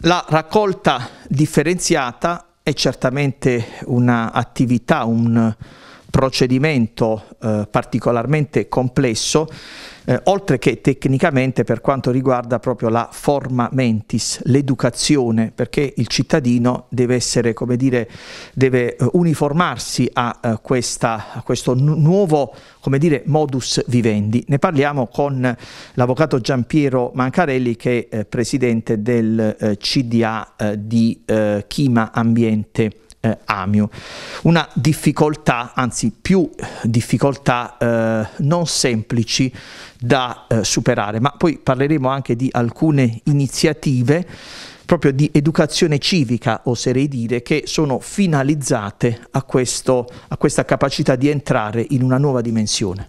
La raccolta differenziata è certamente un'attività, un, procedimento eh, particolarmente complesso, eh, oltre che tecnicamente per quanto riguarda proprio la forma mentis, l'educazione, perché il cittadino deve essere, come dire, deve eh, uniformarsi a, eh, questa, a questo nuovo, come dire, modus vivendi. Ne parliamo con l'avvocato Giampiero Mancarelli che è eh, presidente del eh, CDA di Chima Ambiente eh, Amio. Una difficoltà, anzi più difficoltà eh, non semplici da eh, superare, ma poi parleremo anche di alcune iniziative proprio di educazione civica, oserei dire, che sono finalizzate a, questo, a questa capacità di entrare in una nuova dimensione.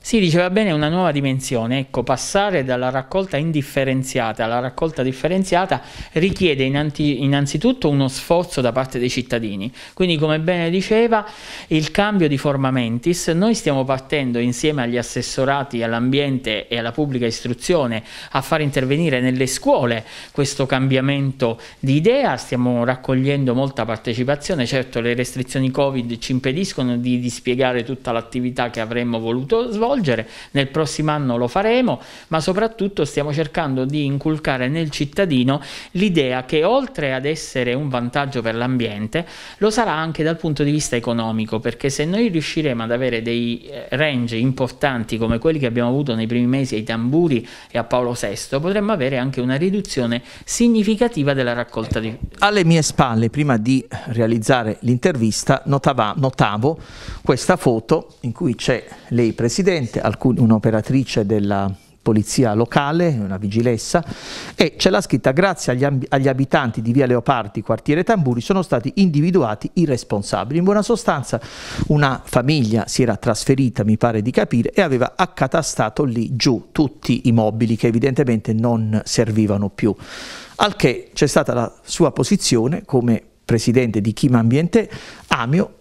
Si diceva bene, una nuova dimensione. Ecco, passare dalla raccolta indifferenziata alla raccolta differenziata richiede innanzitutto uno sforzo da parte dei cittadini. Quindi, come bene diceva, il cambio di forma mentis, noi stiamo partendo insieme agli assessorati all'ambiente e alla pubblica istruzione a far intervenire nelle scuole questo cambiamento di idea, stiamo raccogliendo molta partecipazione, certo le restrizioni Covid ci impediscono di dispiegare tutta l'attività che avremmo voluto svolgere, svolgere, nel prossimo anno lo faremo, ma soprattutto stiamo cercando di inculcare nel cittadino l'idea che oltre ad essere un vantaggio per l'ambiente, lo sarà anche dal punto di vista economico, perché se noi riusciremo ad avere dei eh, range importanti come quelli che abbiamo avuto nei primi mesi ai tamburi e a Paolo VI, potremmo avere anche una riduzione significativa della raccolta di... Alle mie spalle, prima di realizzare l'intervista, notavo questa foto in cui c'è lei Presidente, presente un'operatrice della polizia locale, una vigilessa, e c'è la scritta grazie agli, agli, abitanti di via Leopardi, quartiere Tamburi, sono stati individuati i responsabili. In buona sostanza una famiglia si era trasferita, mi pare di capire, e aveva accatastato lì giù tutti i mobili che evidentemente non servivano più. Al che c'è stata la sua posizione come presidente di Chima Ambiente Amio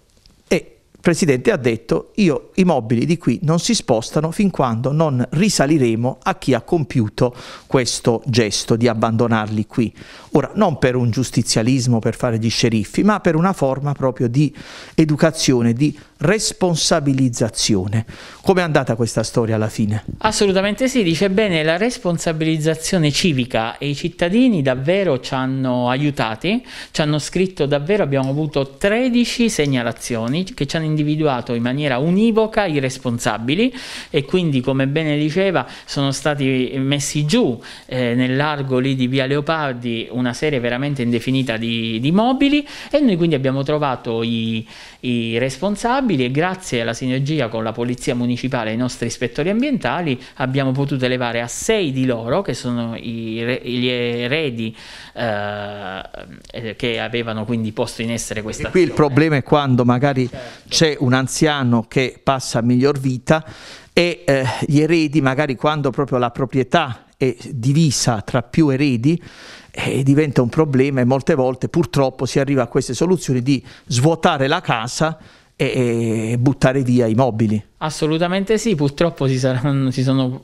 presidente ha detto io i mobili di qui non si spostano fin quando non risaliremo a chi ha compiuto questo gesto di abbandonarli qui. Ora, non per un giustizialismo, per fare gli sceriffi, ma per una forma proprio di educazione, di responsabilizzazione. Come è andata questa storia alla fine? Assolutamente sì, dice bene, la responsabilizzazione civica e i cittadini davvero ci hanno aiutati, ci hanno scritto davvero, abbiamo avuto 13 segnalazioni che ci hanno individuato in maniera univoca i responsabili e quindi come bene diceva sono stati messi giù eh, nel largo lì di Via Leopardi una serie veramente indefinita di, di mobili e noi quindi abbiamo trovato i, i responsabili rinnovabili e grazie alla sinergia con la Polizia Municipale e i nostri ispettori ambientali abbiamo potuto elevare a 6 di loro, che sono re, gli eredi eh, eh, che avevano quindi posto in essere questa... E qui azione. il problema è quando magari certo. c'è un anziano che passa a miglior vita e eh, gli eredi magari quando proprio la proprietà è divisa tra più eredi eh, diventa un problema e molte volte purtroppo si arriva a queste soluzioni di svuotare la casa e, buttare via i mobili. Assolutamente sì, purtroppo si saranno, si sono,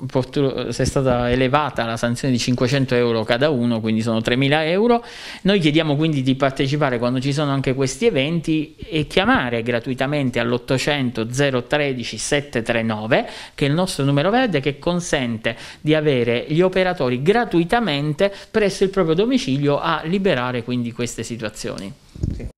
è stata elevata la sanzione di 500 euro cada uno, quindi sono 3.000 euro. Noi chiediamo quindi di partecipare quando ci sono anche questi eventi e chiamare gratuitamente all'800 013 739, che è il nostro numero verde, che consente di avere gli operatori gratuitamente presso il proprio domicilio a liberare quindi queste situazioni. Sì.